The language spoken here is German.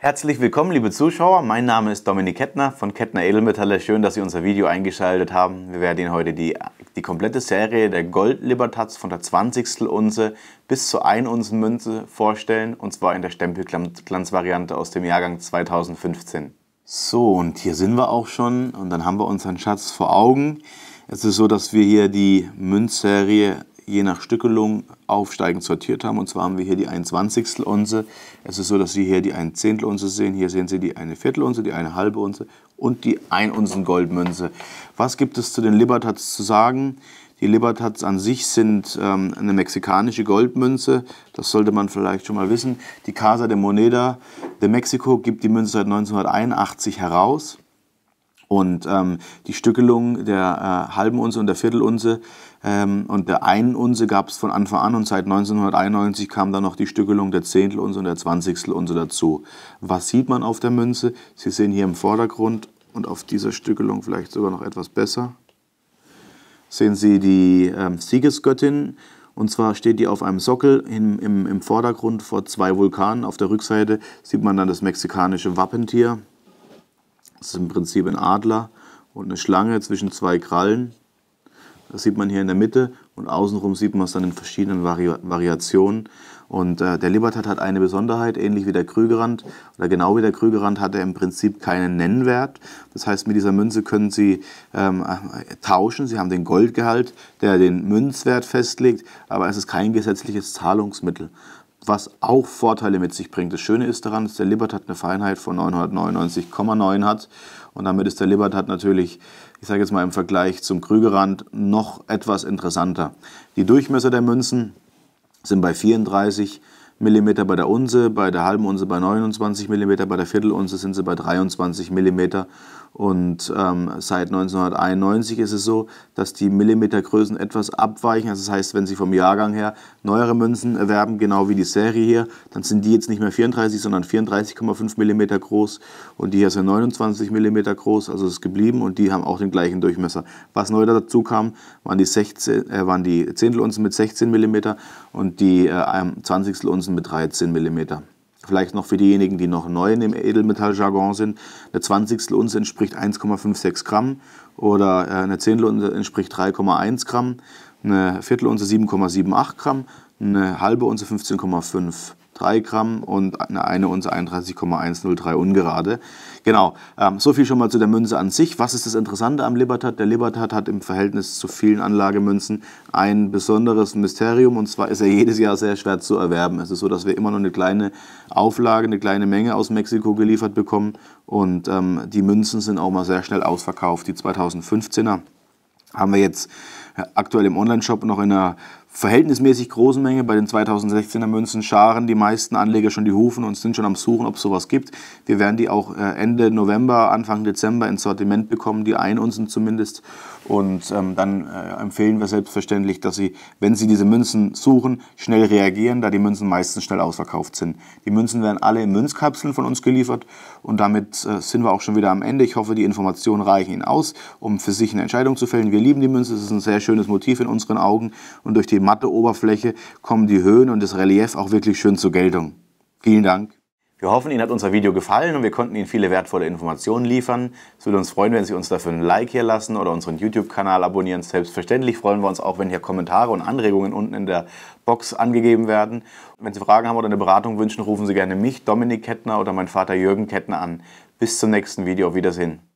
Herzlich willkommen, liebe Zuschauer. Mein Name ist Dominik Kettner von Kettner Edelmetalle. Schön, dass Sie unser Video eingeschaltet haben. Wir werden Ihnen heute die, die komplette Serie der Gold-Libertats von der 20. Unze bis zur 1 Unzen Münze vorstellen, und zwar in der Stempelglanzvariante aus dem Jahrgang 2015. So, und hier sind wir auch schon und dann haben wir unseren Schatz vor Augen. Es ist so, dass wir hier die Münzserie je nach Stückelung aufsteigend sortiert haben. Und zwar haben wir hier die 1 20. Unze. Es ist so, dass Sie hier die 1 Zehntel Unze sehen. Hier sehen Sie die 1 Viertel Unze, die 1 halbe Unze und die 1 Unzen Goldmünze. Was gibt es zu den Libertats zu sagen? Die Libertats an sich sind ähm, eine mexikanische Goldmünze, das sollte man vielleicht schon mal wissen. Die Casa de Moneda de Mexico gibt die Münze seit 1981 heraus. Und ähm, die Stückelung der äh, halben Unze und der Viertelunze ähm, und der einen Unze gab es von Anfang an und seit 1991 kam dann noch die Stückelung der Zehntelunze und der Zwanzigstelunze dazu. Was sieht man auf der Münze? Sie sehen hier im Vordergrund und auf dieser Stückelung vielleicht sogar noch etwas besser. Sehen Sie die ähm, Siegesgöttin und zwar steht die auf einem Sockel im, im, im Vordergrund vor zwei Vulkanen. Auf der Rückseite sieht man dann das mexikanische Wappentier. Das ist im Prinzip ein Adler und eine Schlange zwischen zwei Krallen. Das sieht man hier in der Mitte und außenrum sieht man es dann in verschiedenen Vari Variationen. Und äh, der Libertad hat eine Besonderheit, ähnlich wie der Krügerrand oder genau wie der Krügerrand hat er im Prinzip keinen Nennwert. Das heißt, mit dieser Münze können Sie ähm, äh, tauschen. Sie haben den Goldgehalt, der den Münzwert festlegt, aber es ist kein gesetzliches Zahlungsmittel was auch Vorteile mit sich bringt. Das Schöne ist daran, dass der Libertad eine Feinheit von 999,9 hat und damit ist der Libertad natürlich, ich sage jetzt mal im Vergleich zum Krügerrand, noch etwas interessanter. Die Durchmesser der Münzen sind bei 34 mm bei der Unse, bei der halben Unse bei 29 mm, bei der Viertelunse sind sie bei 23 mm. Und ähm, seit 1991 ist es so, dass die Millimetergrößen etwas abweichen. Also das heißt, wenn Sie vom Jahrgang her neuere Münzen erwerben, genau wie die Serie hier, dann sind die jetzt nicht mehr 34, sondern 34,5 mm groß. Und die hier sind 29 mm groß, also ist geblieben. Und die haben auch den gleichen Durchmesser. Was neu dazu kam, waren die, 16, äh, waren die Zehntelunzen mit 16 mm und die äh, Zwanzigstelunzen Münzen mit 13 mm. Vielleicht noch für diejenigen, die noch neu im Edelmetalljargon sind. Eine 20. Unze entspricht 1,56 Gramm oder äh, eine 10. Unze entspricht 3,1 Gramm, eine Viertel Unze 7,78 Gramm, eine halbe Unze 15,5. Gramm. 3 Gramm und eine, eine Unze 31,103 ungerade. Genau, ähm, so viel schon mal zu der Münze an sich. Was ist das Interessante am Libertad? Der Libertad hat im Verhältnis zu vielen Anlagemünzen ein besonderes Mysterium und zwar ist er jedes Jahr sehr schwer zu erwerben. Es ist so, dass wir immer noch eine kleine Auflage, eine kleine Menge aus Mexiko geliefert bekommen und ähm, die Münzen sind auch mal sehr schnell ausverkauft. Die 2015er haben wir jetzt aktuell im Onlineshop noch in einer verhältnismäßig großen Menge. Bei den 2016er Münzen scharen die meisten Anleger schon die Hufen und sind schon am Suchen, ob es sowas gibt. Wir werden die auch äh, Ende November, Anfang Dezember ins Sortiment bekommen. Die ein Unzen zumindest. Und ähm, dann äh, empfehlen wir selbstverständlich, dass Sie, wenn Sie diese Münzen suchen, schnell reagieren, da die Münzen meistens schnell ausverkauft sind. Die Münzen werden alle in Münzkapseln von uns geliefert und damit äh, sind wir auch schon wieder am Ende. Ich hoffe, die Informationen reichen Ihnen aus, um für sich eine Entscheidung zu fällen. Wir lieben die Münze, es ist ein sehr schönes Motiv in unseren Augen und durch die matte Oberfläche kommen die Höhen und das Relief auch wirklich schön zur Geltung. Vielen Dank. Wir hoffen, Ihnen hat unser Video gefallen und wir konnten Ihnen viele wertvolle Informationen liefern. Es würde uns freuen, wenn Sie uns dafür ein Like hier lassen oder unseren YouTube-Kanal abonnieren. Selbstverständlich freuen wir uns auch, wenn hier Kommentare und Anregungen unten in der Box angegeben werden. Und wenn Sie Fragen haben oder eine Beratung wünschen, rufen Sie gerne mich, Dominik Kettner oder mein Vater Jürgen Kettner an. Bis zum nächsten Video. Auf Wiedersehen.